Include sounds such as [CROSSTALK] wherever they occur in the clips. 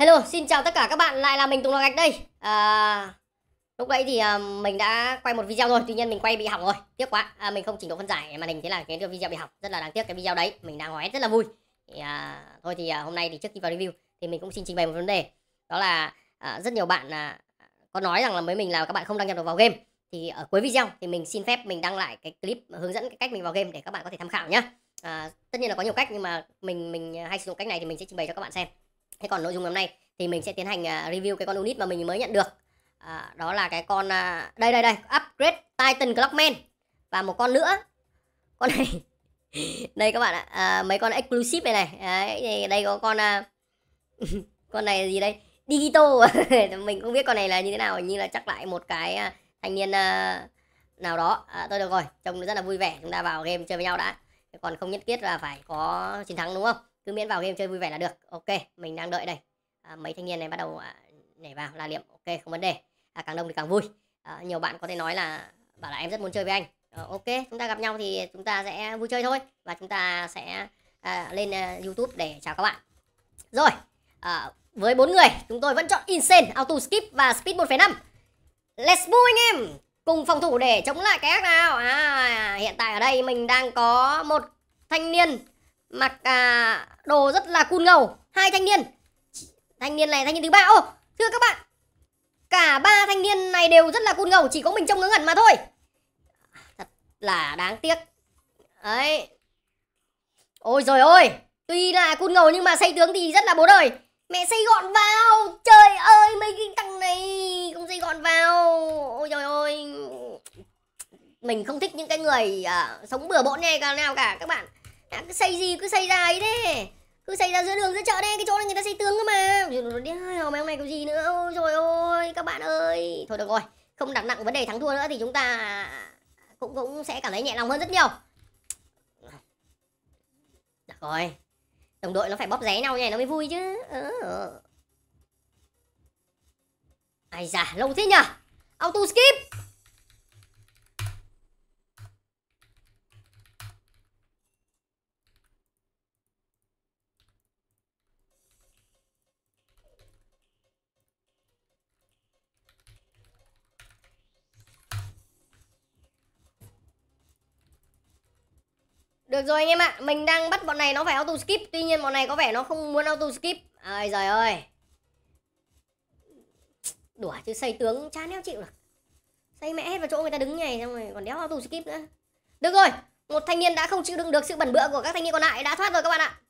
Hello, xin chào tất cả các bạn, lại là mình Tùng Lò Gạch đây à, Lúc đấy thì à, mình đã quay một video rồi, tuy nhiên mình quay bị hỏng rồi Tiếc quá, à, mình không chỉnh độ phân giải màn hình, thế là cái video bị hỏng Rất là đáng tiếc cái video đấy, mình đang hói rất là vui thì, à, Thôi thì à, hôm nay thì trước khi vào review thì mình cũng xin trình bày một vấn đề Đó là à, rất nhiều bạn à, có nói rằng là mới mình là các bạn không đăng nhập được vào game Thì ở cuối video thì mình xin phép mình đăng lại cái clip hướng dẫn cái cách mình vào game để các bạn có thể tham khảo nhé à, Tất nhiên là có nhiều cách nhưng mà mình mình hay sử dụng cách này thì mình sẽ trình bày cho các bạn xem thế còn nội dung hôm nay thì mình sẽ tiến hành à, review cái con unit mà mình mới nhận được à, đó là cái con à, đây đây đây upgrade titan clockman và một con nữa con này [LAUGHS] đây các bạn ạ à, mấy con exclusive này này đấy, đây có con à, [LAUGHS] con này là gì đây digital [LAUGHS] mình không biết con này là như thế nào như là chắc lại một cái thanh niên nào đó à, tôi được rồi trông rất là vui vẻ chúng ta vào game chơi với nhau đã còn không nhất thiết là phải có chiến thắng đúng không cứ miễn vào game chơi vui vẻ là được ok mình đang đợi đây à, mấy thanh niên này bắt đầu à, nhảy vào la liệm ok không vấn đề à, càng đông thì càng vui à, nhiều bạn có thể nói là bảo là em rất muốn chơi với anh à, ok chúng ta gặp nhau thì chúng ta sẽ vui chơi thôi và chúng ta sẽ à, lên à, youtube để chào các bạn rồi à, với bốn người chúng tôi vẫn chọn insane auto skip và speed 1.5 let's move anh em cùng phòng thủ để chống lại cái ác nào à, hiện tại ở đây mình đang có một thanh niên mặc à, đồ rất là cool ngầu hai thanh niên thanh niên này thanh niên thứ ba ô thưa các bạn cả ba thanh niên này đều rất là cool ngầu chỉ có mình trông ngớ ngẩn mà thôi thật là đáng tiếc ấy ôi rồi ôi tuy là cool ngầu nhưng mà xây tướng thì rất là bố đời mẹ xây gọn vào trời ơi mấy cái thằng này không xây gọn vào ôi trời ơi mình không thích những cái người uh, sống bừa bộn này nào cả các bạn à, cứ xây gì cứ xây ra ấy thế cứ xây ra giữa đường giữa chợ đấy cái chỗ này người ta xây tường cơ mà rồi đi hai hòm em này có gì nữa ôi rồi ôi các bạn ơi thôi được rồi không đặt nặng vấn đề thắng thua nữa thì chúng ta cũng cũng sẽ cảm thấy nhẹ lòng hơn rất nhiều được rồi đồng đội nó phải bóp ré nhau như nó mới vui chứ ờ, ờ. ai già lâu thế nhở auto skip Được rồi anh em ạ, à. mình đang bắt bọn này nó phải auto skip, tuy nhiên bọn này có vẻ nó không muốn auto skip. Ai à, giời ơi. Đùa chứ xây tướng chán đéo chịu được. Xây mẹ hết vào chỗ người ta đứng này xong rồi còn đéo auto skip nữa. Được rồi, một thanh niên đã không chịu đựng được sự bẩn bựa của các thanh niên còn lại đã thoát rồi các bạn ạ.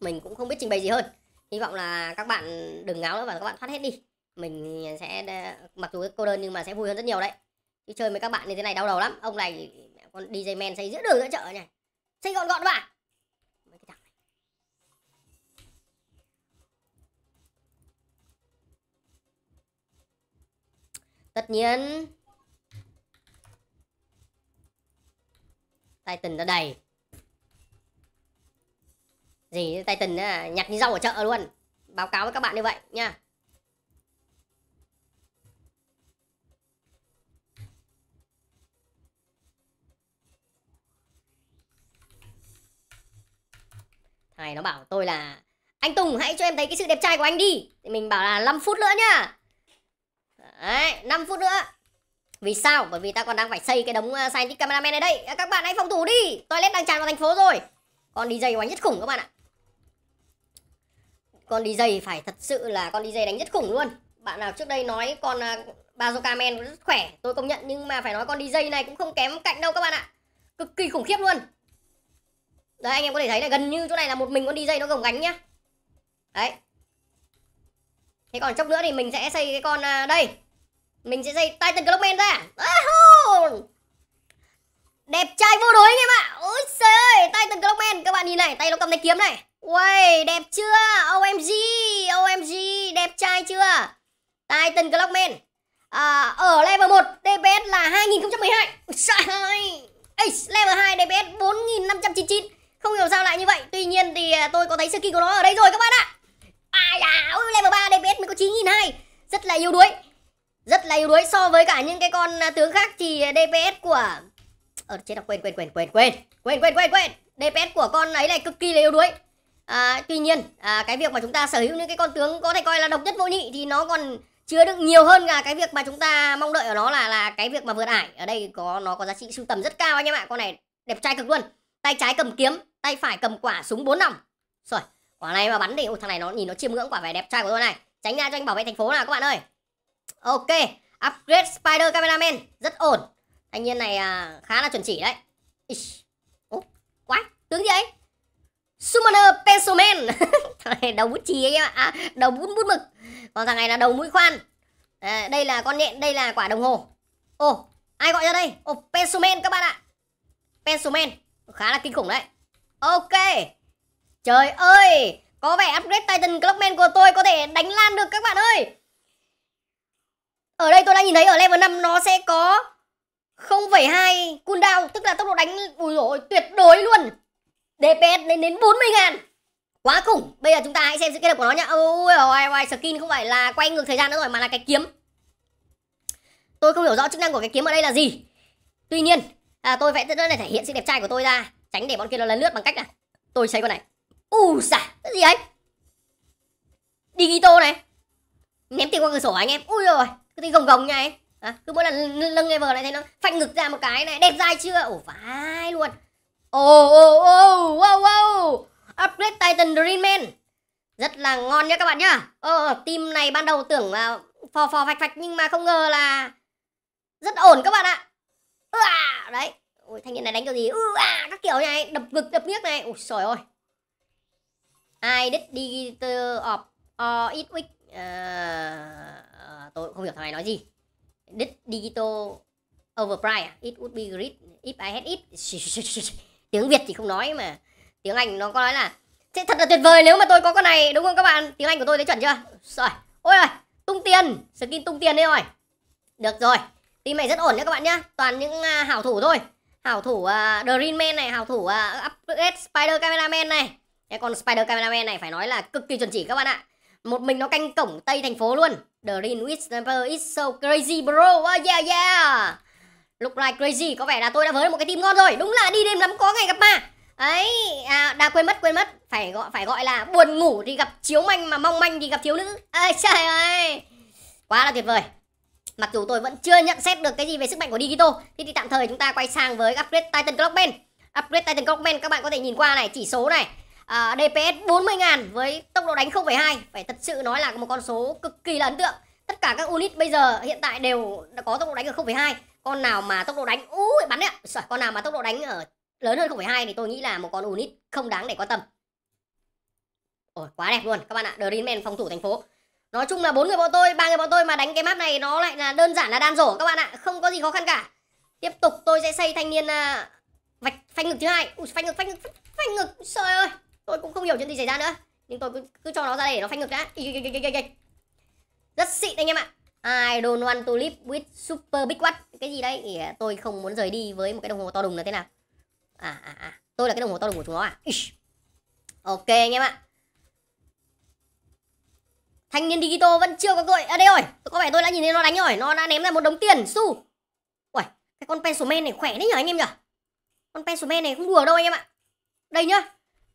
Mình cũng không biết trình bày gì hơn. Hy vọng là các bạn đừng ngáo nữa và các bạn thoát hết đi. Mình sẽ mặc dù cô đơn nhưng mà sẽ vui hơn rất nhiều đấy đi chơi với các bạn như thế này đau đầu lắm Ông này con DJ men xây giữa đường giữa chợ này Xây gọn gọn bạn Tất nhiên tay tình ra đầy Gì tay tình nhặt như rau ở chợ luôn Báo cáo với các bạn như vậy nha này nó bảo tôi là anh Tùng hãy cho em thấy cái sự đẹp trai của anh đi thì mình bảo là 5 phút nữa nhá đấy 5 phút nữa vì sao bởi vì ta còn đang phải xây cái đống ờ, scientific cameraman này đây ờ, các bạn hãy phòng thủ đi toilet đang tràn vào thành phố rồi con DJ anh rất khủng các bạn ạ con DJ phải thật sự là con DJ đánh rất khủng luôn bạn nào trước đây nói con uh, rất khỏe tôi công nhận nhưng mà phải nói con DJ này cũng không kém cạnh đâu các bạn ạ cực kỳ khủng khiếp luôn đấy anh em có thể thấy là gần như chỗ này là một mình con dj nó gồng gánh nhá đấy thế còn chốc nữa thì mình sẽ xây cái con à, đây mình sẽ xây titan clockman ra đẹp trai vô đối anh em ạ ôi trời ơi titan clockman các bạn nhìn này tay nó cầm tay kiếm này Uầy, đẹp chưa? OMG, OMG, đẹp trai chưa? Titan Clockman à, Ở level 1, DPS là 2012 Ôi trời ơi Level 2 DPS 4599 không hiểu sao lại như vậy Tuy nhiên thì à, tôi có thấy skin của nó ở đây rồi các bạn ạ à à ôi level 3 DPS mới có 9.200 Rất là yếu đuối Rất là yếu đuối so với cả những cái con à, tướng khác Thì à, DPS của Ờ chết là quên quên quên quên quên Quên quên quên quên DPS của con ấy này cực kỳ là yếu đuối à, Tuy nhiên à, cái việc mà chúng ta sở hữu những cái con tướng có thể coi là độc nhất vô nhị Thì nó còn chứa đựng nhiều hơn cả cái việc mà chúng ta mong đợi ở nó là là cái việc mà vượt ải ở đây có nó có giá trị sưu tầm rất cao anh em ạ con này đẹp trai cực luôn tay trái cầm kiếm tay phải cầm quả súng bốn nòng rồi quả này mà bắn thì Ôi, thằng này nó nhìn nó chiêm ngưỡng quả vẻ đẹp trai của tôi này tránh ra cho anh bảo vệ thành phố nào các bạn ơi ok upgrade spider cameraman rất ổn thanh niên này à, khá là chuẩn chỉ đấy Ish. Ủa, quái tướng gì ấy summoner pencilman [LAUGHS] thằng này đầu bút chì ấy em ạ à, đầu bút bút mực còn thằng này là đầu mũi khoan à, đây là con nhện đây là quả đồng hồ ô ai gọi ra đây ô pencilman các bạn ạ pencilman khá là kinh khủng đấy Ok Trời ơi Có vẻ upgrade Titan Clockman của tôi có thể đánh lan được các bạn ơi Ở đây tôi đã nhìn thấy ở level 5 nó sẽ có 0,2 cooldown Tức là tốc độ đánh Ui dồi tuyệt đối luôn DPS lên đến 40 ngàn Quá khủng Bây giờ chúng ta hãy xem sự kết hợp của nó nhá Ôi ôi ôi skin không phải là quay ngược thời gian nữa rồi mà là cái kiếm Tôi không hiểu rõ chức năng của cái kiếm ở đây là gì Tuy nhiên à, tôi vẽ rất để thể hiện sự đẹp trai của tôi ra tránh để bọn kia nó lấn lướt bằng cách là tôi xây con này u xả cái gì ấy digito này ném tiền qua cửa sổ anh em ui rồi cái thấy gồng gồng nha em à, cứ mỗi lần lưng em lại thấy nó phanh ngực ra một cái này đẹp dai chưa ổ vãi luôn ồ ồ ồ wow wow upgrade titan dream man rất là ngon nhá các bạn nhá ờ team này ban đầu tưởng là phò phò phạch phạch nhưng mà không ngờ là rất ổn các bạn ạ à, đấy Ôi, thanh niên này đánh kiểu gì? Ừ, à, các kiểu này, đập ngực, đập nghiếc này. Ôi trời ơi. I did digital of it week. À, tôi không hiểu thằng này nói gì. Did digital overprice à? It would be great if I had it. [LAUGHS] tiếng Việt thì không nói mà tiếng Anh nó có nói là Thế thật là tuyệt vời nếu mà tôi có con này đúng không các bạn? Tiếng Anh của tôi thấy chuẩn chưa? Rồi. Ôi rồi, tung tiền, skin tung tiền đấy rồi. Được rồi. Team này rất ổn nhá các bạn nhá. Toàn những à, hảo thủ thôi hảo thủ uh, à, Dream Man này hảo thủ uh, upgrade Spider Cameraman này Thế còn Spider Cameraman này phải nói là cực kỳ chuẩn chỉ các bạn ạ một mình nó canh cổng tây thành phố luôn The Dream with Sniper is so crazy bro oh, yeah yeah Look like crazy có vẻ là tôi đã với một cái team ngon rồi đúng là đi đêm lắm có ngày gặp ma ấy à, đã quên mất quên mất phải gọi phải gọi là buồn ngủ thì gặp chiếu manh mà mong manh thì gặp thiếu nữ ơi trời ơi quá là tuyệt vời Mặc dù tôi vẫn chưa nhận xét được cái gì về sức mạnh của Digito Thế thì tạm thời chúng ta quay sang với upgrade Titan Clockman Upgrade Titan Clockman các bạn có thể nhìn qua này chỉ số này uh, DPS 40 ngàn với tốc độ đánh 0,2 Phải thật sự nói là một con số cực kỳ là ấn tượng Tất cả các unit bây giờ hiện tại đều có tốc độ đánh ở 0,2 Con nào mà tốc độ đánh Úi bắn đấy ạ Con nào mà tốc độ đánh ở lớn hơn 0,2 thì tôi nghĩ là một con unit không đáng để quan tâm Ôi quá đẹp luôn các bạn ạ Dreamman phòng thủ thành phố nói chung là bốn người bọn tôi ba người bọn tôi mà đánh cái map này nó lại là đơn giản là đan rổ các bạn ạ không có gì khó khăn cả tiếp tục tôi sẽ xây thanh niên uh, vạch phanh ngực thứ hai ui phanh ngực phanh ngực phanh ngực trời ơi tôi cũng không hiểu chuyện gì xảy ra nữa nhưng tôi cứ, cứ cho nó ra đây để nó phanh ngực đã rất xịn anh em ạ I don't want to live with super big watch Cái gì đấy Tôi không muốn rời đi với một cái đồng hồ to đùng là thế nào à, à, à. Tôi là cái đồng hồ to đùng của chúng nó à Ok anh em ạ Thanh niên Digito vẫn chưa có cơ hội. À đây rồi, có vẻ tôi đã nhìn thấy nó đánh rồi, nó đã ném ra một đống tiền xu. Ui, cái con Pencilman này khỏe đấy nhở anh em nhở. Con Pencilman này không đùa đâu anh em ạ. Đây nhá.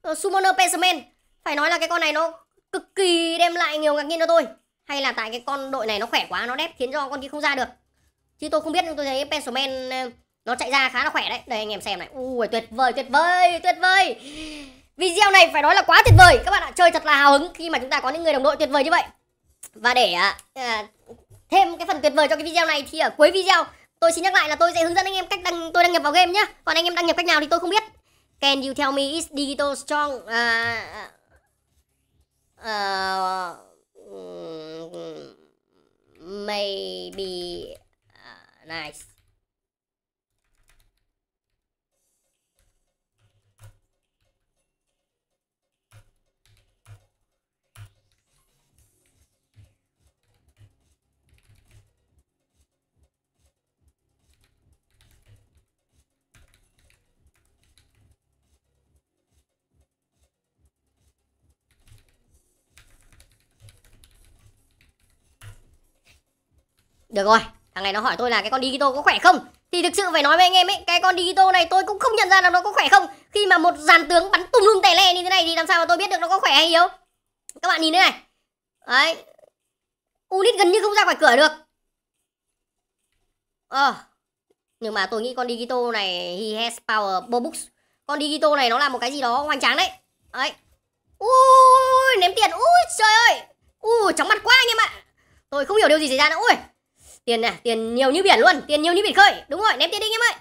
Ờ, Summoner Pencilman. Phải nói là cái con này nó cực kỳ đem lại nhiều ngạc nhiên cho tôi. Hay là tại cái con đội này nó khỏe quá, nó đẹp khiến cho con kia không ra được. Chứ tôi không biết nhưng tôi thấy Pencilman ờ, nó chạy ra khá là khỏe đấy. Đây anh em xem này. Ui tuyệt vời, tuyệt vời, tuyệt vời. Video này phải nói là quá tuyệt vời Các bạn ạ, chơi thật là hào hứng khi mà chúng ta có những người đồng đội tuyệt vời như vậy Và để uh, thêm cái phần tuyệt vời cho cái video này thì ở cuối video Tôi xin nhắc lại là tôi sẽ hướng dẫn anh em cách đăng tôi đăng nhập vào game nhé Còn anh em đăng nhập cách nào thì tôi không biết Can you tell me is digital strong uh, uh, Maybe uh, Nice Được rồi, thằng này nó hỏi tôi là cái con Digito có khỏe không? Thì thực sự phải nói với anh em ấy, cái con Digito này tôi cũng không nhận ra là nó có khỏe không. Khi mà một dàn tướng bắn tung lung tè le như thế này thì làm sao mà tôi biết được nó có khỏe hay yếu. Các bạn nhìn thế này. Đấy. Unit gần như không ra khỏi cửa được. Ờ. nhưng mà tôi nghĩ con Digito này he has power bobux. Con Digito này nó là một cái gì đó hoành tráng đấy. Đấy. Ui, ném tiền. Ui, trời ơi. Ui, chóng mặt quá anh em ạ. Tôi không hiểu điều gì xảy ra nữa. Ui, tiền này tiền nhiều như biển luôn tiền nhiều như biển khơi đúng rồi ném tiền đi em ơi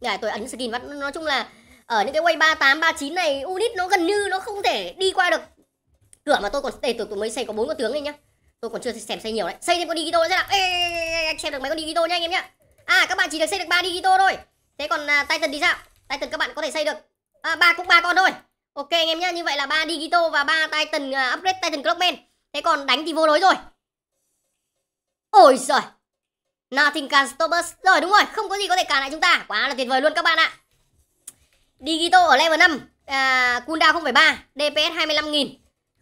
để tôi ấn skin vẫn nói chung là ở những cái quay 38, 39 này unit nó gần như nó không thể đi qua được cửa mà tôi còn để tôi, tôi mới xây có bốn con tướng này nhá tôi còn chưa xem xây nhiều đấy xây thêm con digito nữa sẽ nào ê xem được mấy con digito nha anh em nhá à các bạn chỉ được xây được ba digito thôi thế còn uh, titan thì sao titan các bạn có thể xây được à, ba cũng ba con thôi ok anh em nhá như vậy là ba digito và ba titan uh, upgrade titan clockman thế còn đánh thì vô lối rồi Ôi giời Nothing can stop us Rồi đúng rồi Không có gì có thể cản lại chúng ta Quá là tuyệt vời luôn các bạn ạ Digito ở level 5 à, Cooldown 0.3 DPS 25.000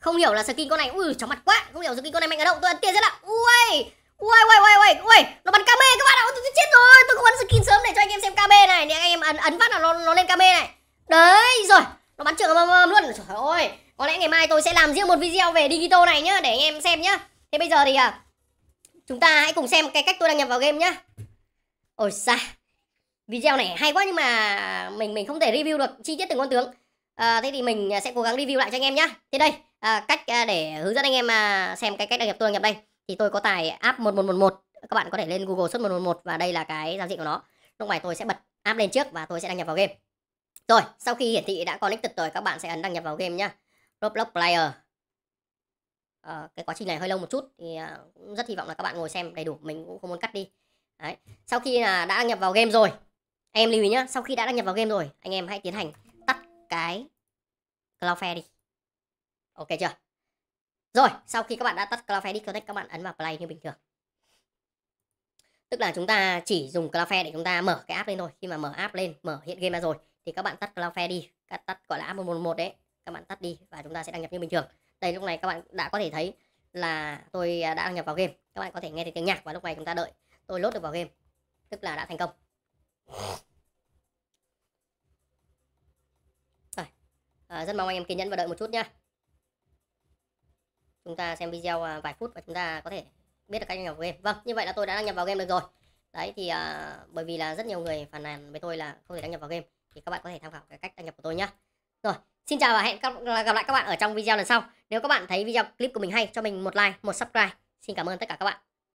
Không hiểu là skin con này Ui chóng mặt quá Không hiểu skin con này mạnh ở đâu Tôi ăn tiền rất là Ui Ui ui ui ui ui Nó bắn KB các bạn ạ Tôi chết rồi Tôi không ấn skin sớm để cho anh em xem KB này Nên anh em ấn, ấn phát là nó, nó lên KB này Đấy rồi Nó bắn trường âm luôn Trời ơi Có lẽ ngày mai tôi sẽ làm riêng một video về Digito này nhá Để anh em xem nhá Thế bây giờ thì à, Chúng ta hãy cùng xem cái cách tôi đăng nhập vào game nhá Ôi xa Video này hay quá nhưng mà Mình mình không thể review được chi tiết từng con tướng à, Thế thì mình sẽ cố gắng review lại cho anh em nhá Thế đây à, Cách à, để hướng dẫn anh em à, xem cái cách đăng nhập tôi đăng nhập đây Thì tôi có tài app 1111 Các bạn có thể lên Google search 1111 Và đây là cái giao diện của nó Lúc này tôi sẽ bật app lên trước và tôi sẽ đăng nhập vào game rồi, sau khi hiển thị đã connected rồi, các bạn sẽ ấn đăng nhập vào game nhá. Roblox Player uh, cái quá trình này hơi lâu một chút thì uh, cũng rất hy vọng là các bạn ngồi xem đầy đủ mình cũng không muốn cắt đi Đấy. sau khi là đã đăng nhập vào game rồi anh em lưu ý nhá sau khi đã đăng nhập vào game rồi anh em hãy tiến hành tắt cái Cloudflare đi ok chưa rồi sau khi các bạn đã tắt Cloudflare đi các bạn ấn vào play như bình thường tức là chúng ta chỉ dùng Cloudflare để chúng ta mở cái app lên thôi khi mà mở app lên mở hiện game ra rồi thì các bạn tắt Cloudflare đi các tắt gọi là app 111 đấy các bạn tắt đi và chúng ta sẽ đăng nhập như bình thường đây lúc này các bạn đã có thể thấy là tôi à, đã đăng nhập vào game các bạn có thể nghe thấy tiếng nhạc và lúc này chúng ta đợi tôi lốt được vào game tức là đã thành công à, rất mong anh em kiên nhẫn và đợi một chút nhá chúng ta xem video à, vài phút và chúng ta có thể biết được cách đăng nhập vào game vâng như vậy là tôi đã đăng nhập vào game được rồi đấy thì à, bởi vì là rất nhiều người phàn nàn với tôi là không thể đăng nhập vào game thì các bạn có thể tham khảo cái cách đăng nhập của tôi nhá rồi Xin chào và hẹn gặp lại các bạn ở trong video lần sau. Nếu các bạn thấy video clip của mình hay, cho mình một like, một subscribe. Xin cảm ơn tất cả các bạn.